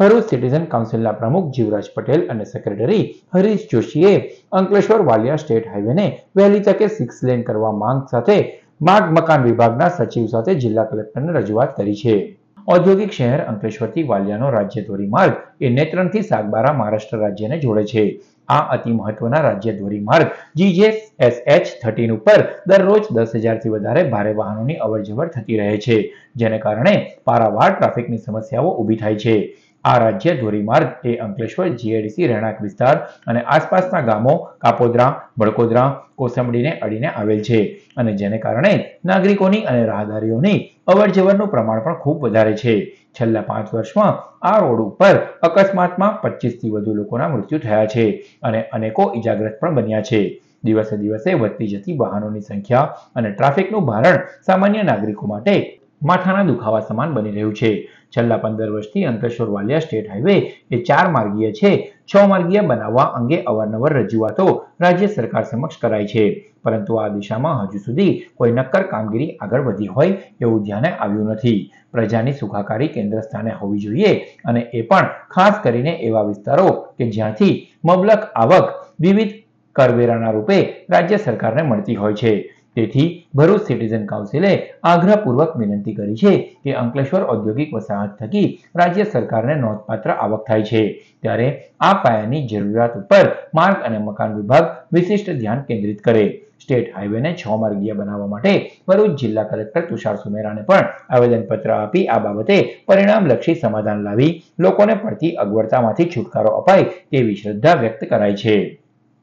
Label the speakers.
Speaker 1: Bharuch citizen કાઉન્સિલના પ્રમુખ જીવરાજ પટેલ અને secretary Harish જોશીએ અંકલેશ્વર વાલિયા સ્ટેટ હાઈવેને વહેલી તકે સિક્સ લેન કરવા માંગ સાથે માર્ગ મકાન વિભાગના સચિવ સાથે જિલ્લા કલેક્ટરને રજૂઆત કરી છે ઔદ્યોગિક શહેર અંકલેશ્વરથી વાલિયાનો રાજ્ય ધોરીમાર્ગ એ નેત્રંગથી સાગબારા મહારાષ્ટ્ર રાજ્યને જોડે છે આ અતિ મહત્વના રાજ્ય ધોરીમાર્ગ જીજેએસએચ થર્ટીન ઉપર દરરોજ દસ હજારથી વધારે ભારે વાહનોની અવરજવર થતી રહે છે જેને કારણે પારાવાર ટ્રાફિકની સમસ્યાઓ ઊભી થાય છે આ રાજ્ય ધોરીમાર્ગ એ અંકલેશ્વર જીઆઈડીસી રહેણાંક વિસ્તાર અને આસપાસના ગામો કાપોદ્રા બળકોદરા કોસંબડીને અડીને આવેલ છે અને જેને કારણે નાગરિકોની અને રાહદારીઓની અવરજવરનું પ્રમાણ પણ ખૂબ વધારે છે છેલ્લા પાંચ વર્ષમાં આ રોડ ઉપર અકસ્માતમાં પચીસથી વધુ લોકોના મૃત્યુ થયા છે અને અનેકો ઇજાગ્રસ્ત પણ બન્યા છે દિવસે દિવસે વધતી જતી વાહનોની સંખ્યા અને ટ્રાફિકનું ભારણ સામાન્ય નાગરિકો માટે માથાના દુખાવા સમાન બની રહ્યું છે છેલ્લા પંદર વર્ષથી અંકલેશ્વર વાલિયા સ્ટેટ હાઈવે એ ચાર માર્ગીય છે છ માર્ગીય બનાવવા અંગે અવારનવાર રજૂઆતો રાજ્ય સરકાર સમક્ષ કરાઈ છે પરંતુ આ દિશામાં હજુ સુધી કોઈ નક્કર કામગીરી આગળ વધી હોય એવું ધ્યાને આવ્યું નથી પ્રજાની સુખાકારી કેન્દ્ર સ્થાને હોવી જોઈએ અને એ પણ ખાસ કરીને એવા વિસ્તારો કે જ્યાંથી મબલક આવક વિવિધ કરવેરાના રૂપે રાજ્ય સરકારને મળતી હોય છે તેથી ભરૂચ સિટીઝન કાઉન્સિલે આગ્રહપૂર્વક વિનંતી કરી છે કે અંકલેશ્વર ઔદ્યોગિક વસાહત થકી રાજ્ય સરકારને નોંધપાત્ર આવક થાય છે ત્યારે આ પાયાની જરૂરિયાત ઉપર માર્ગ અને મકાન વિભાગ વિશિષ્ટ ધ્યાન કેન્દ્રિત કરે સ્ટેટ હાઈવેને છ માર્ગીય બનાવવા માટે ભરૂચ જિલ્લા કલેક્ટર તુષાર સુમેરાને પણ આવેદનપત્ર આપી આ બાબતે પરિણામલક્ષી સમાધાન લાવી લોકોને પડતી અગવડતામાંથી છુટકારો અપાય તેવી શ્રદ્ધા વ્યક્ત કરાઈ છે